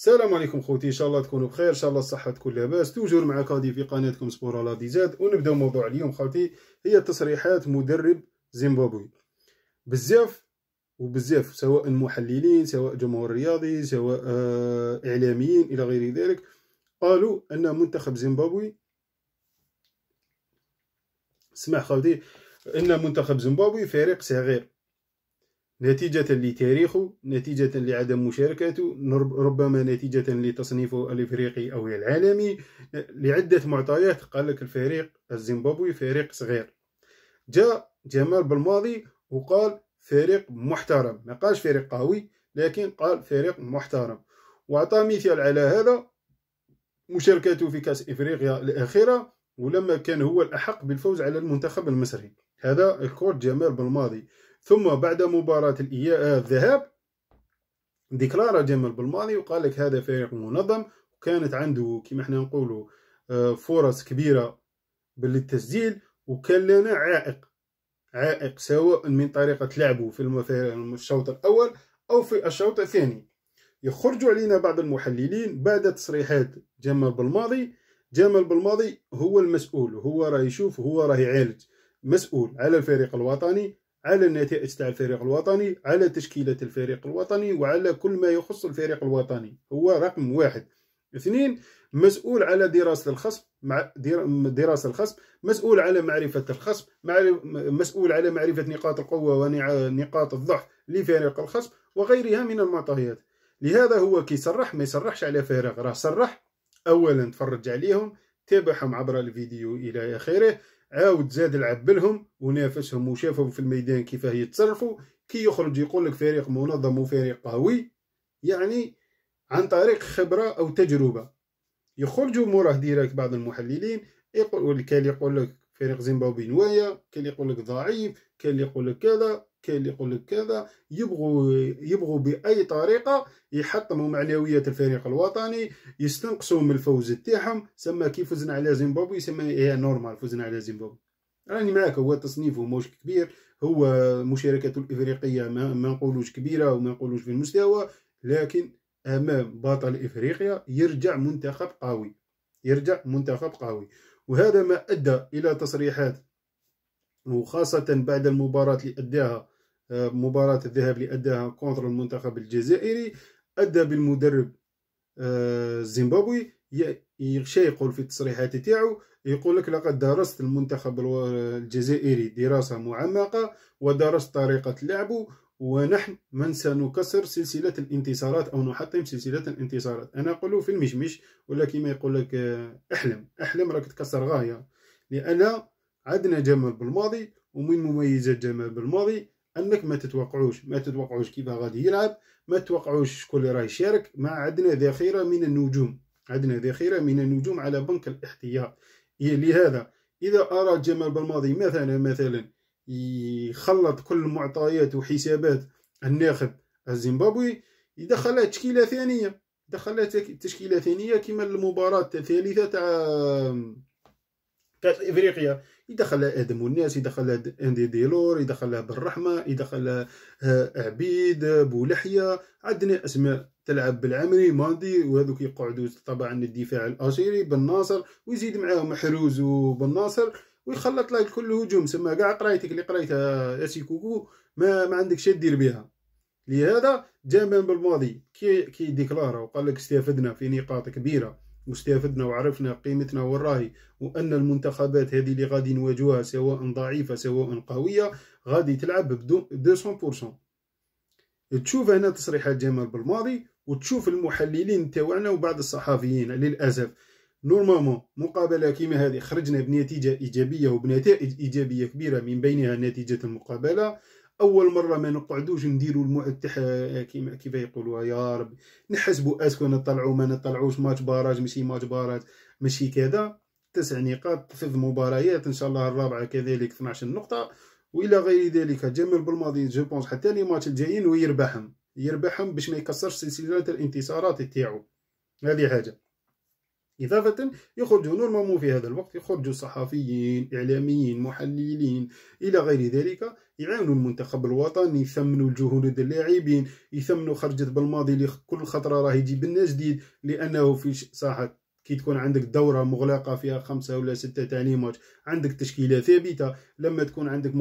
السلام عليكم خوتي ان شاء الله تكونوا بخير ان شاء الله الصحه تكون لاباس توجور معك هادي في قناتكم سبور على ديزاد ونبداو موضوع اليوم خوتي هي تصريحات مدرب زيمبابوي بزاف وبزاف سواء محللين سواء جمهور رياضي سواء آه اعلاميين الى غير ذلك قالوا ان منتخب زيمبابوي اسمع خوتي ان منتخب زيمبابوي فريق صغير نتيجة لتاريخه نتيجة لعدم مشاركته ربما نتيجة لتصنيفه الإفريقي أو العالمي لعدة معطيات قال لك الفريق الزيمبابوي فريق صغير جاء جمال بالماضي وقال فريق محترم ما قالش فريق قوي لكن قال فريق محترم وعطى مثال على هذا مشاركته في كأس إفريقيا الأخيرة ولما كان هو الأحق بالفوز على المنتخب المصري هذا الكورت جمال بالماضي ثم بعد مباراة آه، الذهاب ديكلارا جمال بالماضي وقال لك هذا فريق منظم وكانت عنده كما احنا نقولوا آه، فرص كبيرة بالتسجيل وكان لنا عائق عائق سواء من طريقة لعبه في الشوط الأول أو في الشوط الثاني يخرج علينا بعض المحللين بعد تصريحات جمال بالماضي جمال بالماضي هو المسؤول هو راه يشوف هو راه يعالج مسؤول على الفريق الوطني على النتائج تاع الفريق الوطني على تشكيلة الفريق الوطني وعلى كل ما يخص الفريق الوطني هو رقم واحد اثنين مسؤول على دراسة الخصم مع دراسة الخصم مسؤول على معرفة الخصم مسؤول على معرفة نقاط القوة ونقاط الضعف لفريق الخصم وغيرها من المعطيات لهذا هو كي صرح ما يصرحش على فريق راه صرح أولا تفرج عليهم تابعهم عبر الفيديو إلى آخره عاود زاد لعب لهم ونافسهم وشافهم في الميدان كيفاه يتصرفوا كي يخرج يقول لك فريق منظم وفريق قوي يعني عن طريق خبره او تجربه يخرجوا موراه ديراك بعض المحللين يقول كان يقول لك فريق زيمبابوي نوايا كان يقول لك ضعيف كان يقول لك كذا كاين اللي يقول لك كذا يبغوا يبغوا باي طريقه يحطموا معنويات الفريق الوطني يستنقصوا من الفوز تاعهم سما كي فزنا على زيمبابوي سما هي نورمال فزنا على زيمبابوي راني معاك هو تصنيفه موش كبير هو مشاركته الافريقيه ما, ما نقولوش كبيره وما نقولوش في المستوى لكن امام بطل افريقيا يرجع منتخب قوي يرجع منتخب قوي وهذا ما ادى الى تصريحات وخاصة بعد المباراة اللي أداها مباراة الذهاب اللي أداها كونتر المنتخب الجزائري أدى بالمدرب الزيمبابوي آه، شيء يقول في التصريحات تاعو يقول لك لقد درست المنتخب الجزائري دراسة معمقة ودرست طريقة لعبه ونحن من سنكسر سلسلة الانتصارات أو نحطم سلسلة الانتصارات أنا أقوله في المشمش ولا كما يقول لك آه، احلم احلم راك تكسر غاية لأن عدنا جمال بالماضي ومن مميزات جمال بالماضي انك ما تتوقعوش ما تتوقعوش كيف غادي يلعب ما تتوقعوش شكون اللي راه يشارك ما عندنا ذخيره من النجوم عندنا ذخيره من النجوم على بنك الاحتياط إيه، لهذا اذا اراد جمال بالماضي مثلا مثلا يخلط كل المعطيات وحسابات الناخب الزيمبابوي يدخلها تشكيله ثانيه دخلها تشكيله ثانيه كما المباراه الثالثه تاع كاس افريقيا يدخل ادم الناس يدخل اندي ديلور يدخل بالرحمه يدخل عبيد بولحيه عندنا اسماء تلعب بالعمري ماضي وهذوك يقعدوا طبعا الدفاع الالجيري بن ناصر ويزيد معاهم حروز وبن ناصر ويخلط لك كل هجوم سما كاع قرايتك اللي قريتها اسي كوكو ما, ما عندكش دير بها لهذا جامان بالماضي كي كي ديكلارا وقال لك استفدنا في نقاط كبيره واستفدنا وعرفنا قيمتنا والراهي وان المنتخبات هذه اللي غادي نواجهوها سواء ضعيفه سواء قويه غادي تلعب ب 200% تشوف هنا تصريحات جمال بالماضي وتشوف المحللين تاعنا وبعض الصحفيين للاسف نورمالمون مقابله كيما هذه خرجنا بنتيجه ايجابيه وبنتائج ايجابيه كبيره من بينها نتيجه المقابله اول مره ما نقعدوش نديروا الموعد تاع كيما كيف يقولوا يا رب نحسبوا اسكو نطلعوا ما نطلعوش ماتش باراج ماشي ماتش باراج ماشي كذا تسع نقاط ثلاث مباريات ان شاء الله الرابعه كذلك 12 نقطه والى غير ذلك جمل بالماضي جو بونس حتى لي ماتش الجايين ويربحهم يربحهم باش ما يكسرش سلسله الانتصارات تاعو هذه حاجه إضافة يخرج نورمالمون في هذا الوقت يخرج صحفيين إعلاميين محللين إلى غير ذلك يعاونوا المنتخب الوطني يثمنوا الجهود اللاعبين يثمنوا خرجة بالماضي اللي كل خطرة راه يجيب جديد لأنه في ساحة كي تكون عندك دورة مغلقة فيها خمسة ولا ستة تعليمات عندك تشكيلة ثابتة لما تكون عندك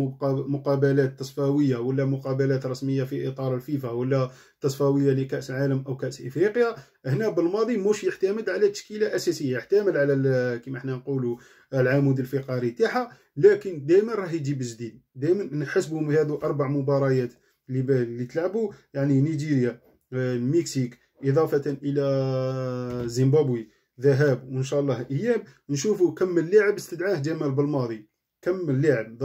مقابلات تصفاوية ولا مقابلات رسمية في إطار الفيفا ولا تصفاوية لكأس العالم أو كأس إفريقيا هنا بالماضي مش يعتمد على تشكيلة أساسية يعتمد على كما احنا نقولوا العمود الفقري تاعها لكن دائما راه يجيب جديد دائما نحسبوا هذو أربع مباريات اللي اللي تلعبوا يعني نيجيريا المكسيك آه، إضافة إلى زيمبابوي ذهاب وان شاء الله اياب نشوفوا كم اللاعب استدعاه جمال بالماضي كم اللاعب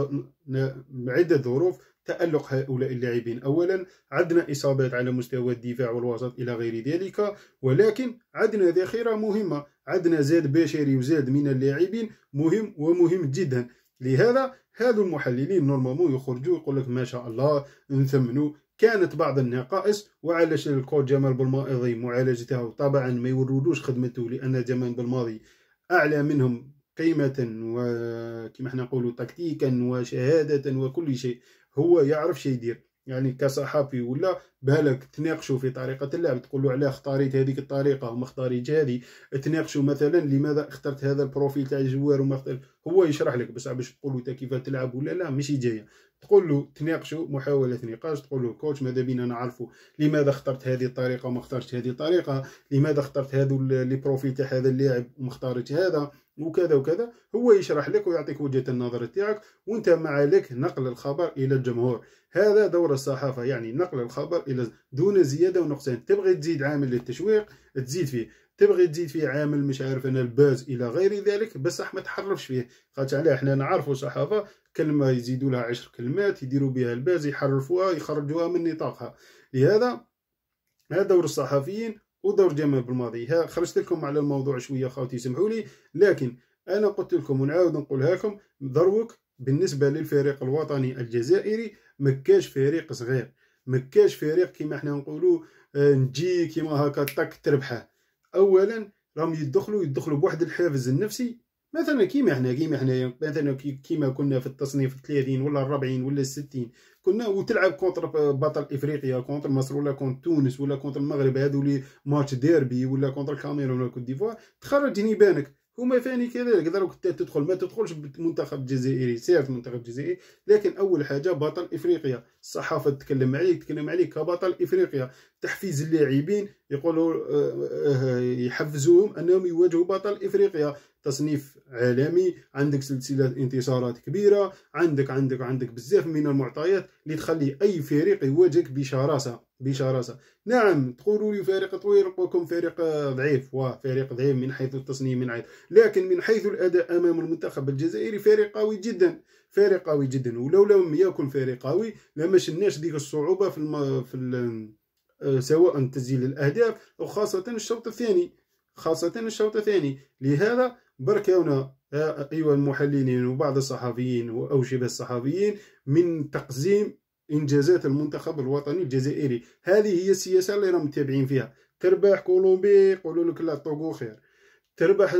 عده ظروف تألق هؤلاء اللاعبين أولا عدنا إصابات على مستوى الدفاع والوسط إلى غير ذلك ولكن عدنا ذخيرة مهمة عدنا زاد بشري وزاد من اللاعبين مهم ومهم جدا لهذا هذو المحللين نورمالمون يخرجوا يقول لك ما شاء الله نثمنوا كانت بعض النقائص وعالج الكود جمال بالماضي معالجتها وطبعا ما يورودوش خدمته لان جمال بالماضي اعلى منهم قيمة وكما احنا نقولوا تكتيكا وشهادة وكل شيء هو يعرف شيء يدير يعني كصحفي ولا بالك تناقشوا في طريقه اللعب تقول له علاه اختاريت هذيك الطريقه وما اختاريت هذه تناقشوا مثلا لماذا اخترت هذا البروفيل تاع الجوار وما اختار هو يشرح لك بصح باش تقول له انت كيف تلعب ولا لا ماشي جايه تقول له تناقشوا محاوله نقاش تقول له كوتش ماذا بينا نعرفوا لماذا اخترت هذه الطريقه وما اخترت هذه الطريقه لماذا اخترت هذو لي بروفيل تاع هذا اللاعب وما اختارتش هذا وكذا وكذا هو يشرح لك ويعطيك وجهه النظر تاعك وانت ما عليك نقل الخبر الى الجمهور هذا دور الصحافه يعني نقل الخبر لازم دون زياده ونقصان تبغي تزيد عامل للتشويق تزيد فيه تبغي تزيد فيه عامل مش عارف انا الباز الى غير ذلك بصح ما تحرفش فيه خاطر علاه حنا نعرفوا صحافه كلمه يزيدوا لها عشر كلمات يديروا بها الباز يحرفوها يخرجوها من نطاقها لهذا هذا دور الصحفيين ودور جمال بالماضي ها خرجت لكم على الموضوع شويه خاوتي سمحوا لي لكن انا قلت لكم ونعاود نقولها لكم دروك بالنسبه للفريق الوطني الجزائري مكاش فريق صغير مكاش فريق كيما حنا نقولوا آه، نجي كيما هكا طك تربحه اولا راهم يدخلوا يدخلوا بواحد الحافز النفسي مثلا كيما حنا كيما حنا مثلا كيما كنا في التصنيف 30 ولا 40 ولا 60 كنا وتلعب كونتر بطل افريقيا كونتر مصر ولا كونتر تونس ولا كونتر المغرب هذو لي ماتش ديربي ولا كونتر الكاميرون ولا كوت ديفوار تخرج هني بانك هما ثاني كذلك داروا تدخل ما تدخلش بالمنتخب الجزائري سيرت المنتخب الجزائري لكن اول حاجه بطل افريقيا الصحافه تتكلم عليك تتكلم عليك كبطل افريقيا تحفيز اللاعبين يقولوا آه، آه، آه، يحفزوهم انهم يواجهوا بطل افريقيا تصنيف عالمي عندك سلسله انتصارات كبيره عندك عندك عندك بزاف من المعطيات اللي تخلي اي فريق يواجهك بشراسه بشراسه نعم تقولوا لي فريق طويل نقولكم فريق ضعيف وفريق ضعيف من حيث التصنيف من حيث لكن من حيث الاداء امام المنتخب الجزائري فريق قوي جدا فريق قوي جدا ولو لم يكن فريق قوي لما شناش ديك الصعوبه في الم... في ال... آه، سواء تسجيل الاهداف وخاصه الشوط الثاني خاصه الشوط الثاني لهذا بركونا آه، أيها المحللين وبعض الصحفيين او شبه الصحفيين من تقزيم إنجازات المنتخب الوطني الجزائري هذه هي السياسة اللي راهم متابعين فيها تربح كولومبي يقولوا لك لا طوغو خير تربح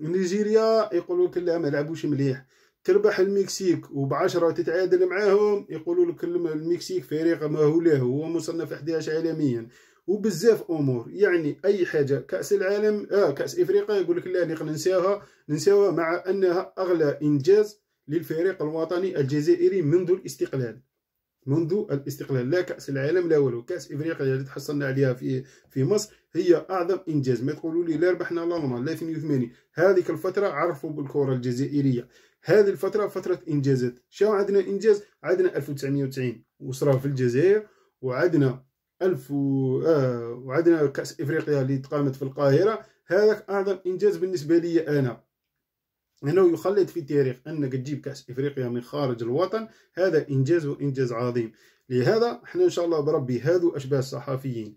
نيجيريا يقولوا لك لا ما لعبوش مليح تربح المكسيك وبعشرة تتعادل معاهم يقولوا لك المكسيك فريق له هو مصنف 11 عالميا وبزاف امور يعني اي حاجه كاس العالم آه كاس افريقيا يقول لك لا اللي ننساها ننساوها مع انها اغلى انجاز للفريق الوطني الجزائري منذ الاستقلال منذ الاستقلال لا كاس العالم لا والو كاس افريقيا اللي تحصلنا عليها في في مصر هي اعظم انجاز ما تقولوا لي لا ربحنا لا والله لا 82 هذيك الفتره عرفوا بالكره الجزائريه هذه الفتره فتره انجازات شنو عندنا انجاز عندنا 1990 وصرا في الجزائر وعندنا ألف و... آه وعدنا كاس افريقيا اللي تقامت في القاهره هذاك اعظم انجاز بالنسبه لي انا هنا يخلد في التاريخ انك تجيب كاس افريقيا من خارج الوطن هذا انجاز وانجاز عظيم لهذا احنا ان شاء الله بربي هذو اشباه الصحفيين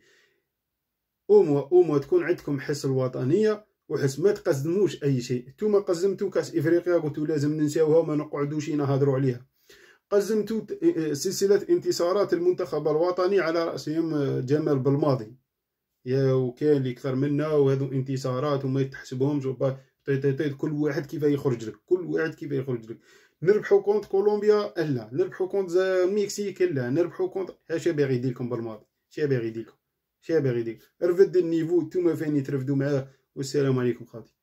أم وأم تكون عندكم حس الوطنيه وحس ما تقزموش اي شيء نتوما قزمتو كاس افريقيا قلتو لازم ننساوها وما نقعدوش نهضرو عليها قزمت إيه، إيه، سلسلة انتصارات المنتخب الوطني على رأسهم آه، جمال بالماضي يا وكان لي كثر منا وهذو انتصارات وما تحسبهمش كل واحد كيف يخرج لك كل واحد كيف يخرج لك نربحو كونت كولومبيا لا نربحو كونت المكسيك لا نربحو كونت اش باغي يدير لكم بالماضي اش باغي يدير لكم اش باغي يدير رفد النيفو نتوما فين يترفدوا معاه والسلام عليكم خاطي